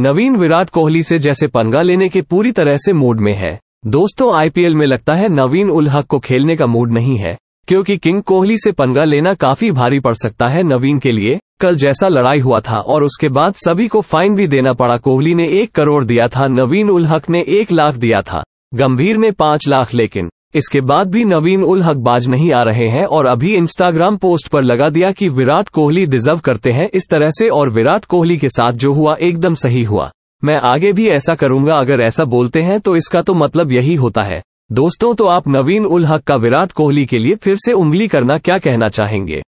नवीन विराट कोहली से जैसे पंगा लेने के पूरी तरह से मूड में है दोस्तों आईपीएल में लगता है नवीन उल हक को खेलने का मूड नहीं है क्योंकि किंग कोहली से पंगा लेना काफी भारी पड़ सकता है नवीन के लिए कल जैसा लड़ाई हुआ था और उसके बाद सभी को फाइन भी देना पड़ा कोहली ने एक करोड़ दिया था नवीन उल हक ने एक लाख दिया था गंभीर में पांच लाख लेकिन इसके बाद भी नवीन उल हक बाज नहीं आ रहे हैं और अभी इंस्टाग्राम पोस्ट पर लगा दिया कि विराट कोहली डिजर्व करते हैं इस तरह से और विराट कोहली के साथ जो हुआ एकदम सही हुआ मैं आगे भी ऐसा करूंगा अगर ऐसा बोलते हैं तो इसका तो मतलब यही होता है दोस्तों तो आप नवीन उल हक का विराट कोहली के लिए फिर से उंगली करना क्या कहना चाहेंगे